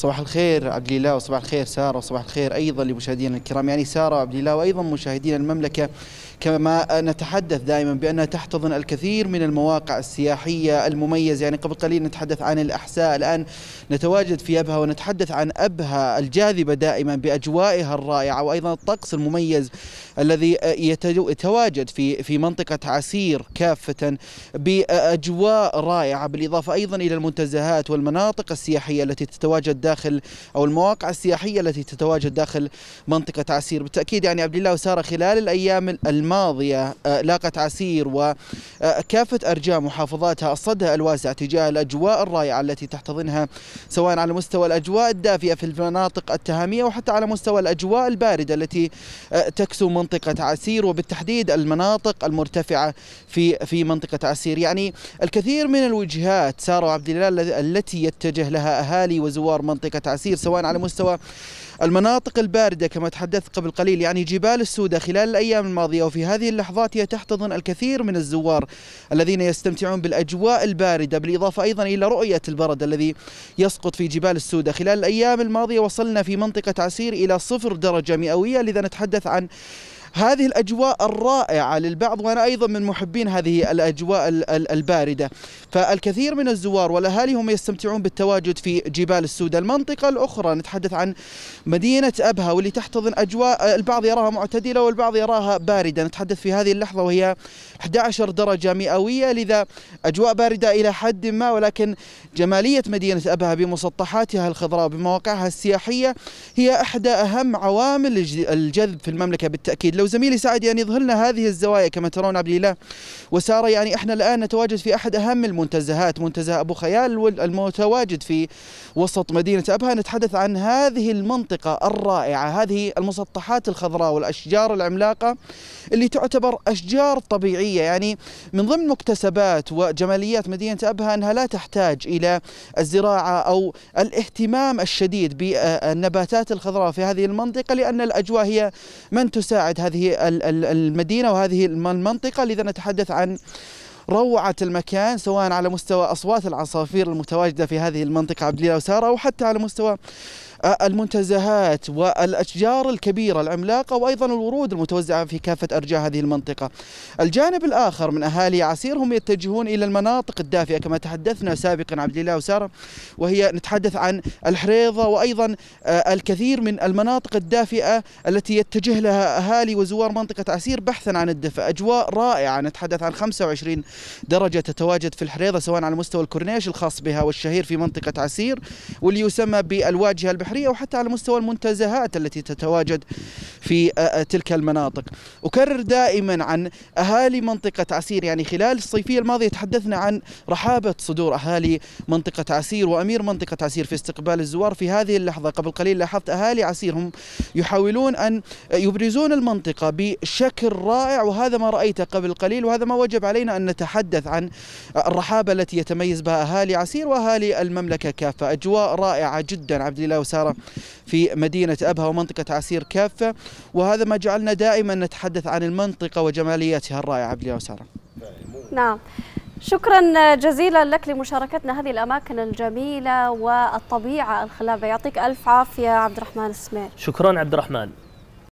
صباح الخير عبد الله وصباح الخير سارة وصباح الخير أيضا لمشاهدينا الكرام يعني سارة وعبد الله وأيضا مشاهدينا المملكة كما نتحدث دائما بأنها تحتضن الكثير من المواقع السياحية المميزة يعني قبل قليل نتحدث عن الأحساء الآن نتواجد في أبها ونتحدث عن أبها الجاذبة دائما بأجوائها الرائعة وأيضا الطقس المميز الذي يتواجد في في منطقة عسير كافة بأجواء رائعة بالإضافة أيضا إلى المنتزهات والمناطق السياحية التي تتواجد دائما داخل او المواقع السياحيه التي تتواجد داخل منطقه عسير بالتاكيد يعني عبد الله وساره خلال الايام الماضيه آه، لاقت عسير وكافه آه، ارجاء محافظاتها الصدى الواسع تجاه الاجواء الرائعه التي تحتضنها سواء على مستوى الاجواء الدافئه في المناطق التهاميه وحتى على مستوى الاجواء البارده التي آه، تكسو منطقه عسير وبالتحديد المناطق المرتفعه في في منطقه عسير يعني الكثير من الوجهات ساره وعبد الله التي يتجه لها اهالي وزوار منطقة عسير سواء على مستوى المناطق الباردة كما تحدثت قبل قليل يعني جبال السودة خلال الأيام الماضية وفي هذه اللحظات هي تحتضن الكثير من الزوار الذين يستمتعون بالأجواء الباردة بالإضافة أيضا إلى رؤية البرد الذي يسقط في جبال السودة خلال الأيام الماضية وصلنا في منطقة عسير إلى صفر درجة مئوية لذا نتحدث عن هذه الأجواء الرائعة للبعض وأنا أيضا من محبين هذه الأجواء الباردة فالكثير من الزوار والأهالي هم يستمتعون بالتواجد في جبال السود المنطقة الأخرى نتحدث عن مدينة أبها واللي تحتضن أجواء البعض يراها معتدلة والبعض يراها باردة نتحدث في هذه اللحظة وهي 11 درجة مئوية لذا أجواء باردة إلى حد ما ولكن جمالية مدينة أبها بمسطحاتها الخضراء بمواقعها السياحية هي إحدى أهم عوامل الجذب في المملكة بالتأكيد لو زميلي سعد يعني يظهر لنا هذه الزوايا كما ترون عبد الله وساره يعني احنا الان نتواجد في احد اهم المنتزهات منتزه ابو خيال المتواجد في وسط مدينه ابها نتحدث عن هذه المنطقه الرائعه هذه المسطحات الخضراء والاشجار العملاقه اللي تعتبر اشجار طبيعيه يعني من ضمن مكتسبات وجماليات مدينه ابها انها لا تحتاج الى الزراعه او الاهتمام الشديد بالنباتات الخضراء في هذه المنطقه لان الاجواء هي من تساعد هذه هذه المدينة وهذه المنطقة لذا نتحدث عن روعة المكان سواء على مستوى أصوات العصافير المتواجدة في هذه المنطقة عبد الله وسارة أو حتى على مستوى آه، المنتزهات والأشجار الكبيرة العملاقة وأيضا الورود المتوزعة في كافة أرجاء هذه المنطقة الجانب الآخر من أهالي عسير هم يتجهون إلى المناطق الدافئة كما تحدثنا سابقا عبد الله وسارة وهي نتحدث عن الحريضة وأيضا آه، الكثير من المناطق الدافئة التي يتجه لها أهالي وزوار منطقة عسير بحثا عن الدفء أجواء رائعة نتحدث عن 25 درجة تتواجد في الحريضة سواء على مستوى الكورنيش الخاص بها والشهير في منطقة عسير واللي يسمى بالواجهة البحرية وحتى على مستوى المنتزهات التي تتواجد في آه، آه، تلك المناطق أكرر دائما عن أهالي منطقة عسير يعني خلال الصيفية الماضية تحدثنا عن رحابة صدور أهالي منطقة عسير وأمير منطقة عسير في استقبال الزوار في هذه اللحظة قبل قليل لاحظت أهالي عسير هم يحاولون أن يبرزون المنطقة بشكل رائع وهذا ما رأيته قبل قليل وهذا ما وجب علينا أن نتحدث نتحدث عن الرحابة التي يتميز بها أهالي عسير وأهالي المملكة كافة أجواء رائعة جدا عبد الله وسارة في مدينة أبها ومنطقة عسير كافة وهذا ما جعلنا دائما نتحدث عن المنطقة وجماليتها الرائعة عبد الله وسارة نعم شكرا جزيلا لك لمشاركتنا هذه الاماكن الجميله والطبيعه الخلابه يعطيك الف عافيه عبد الرحمن السمير شكرا عبد الرحمن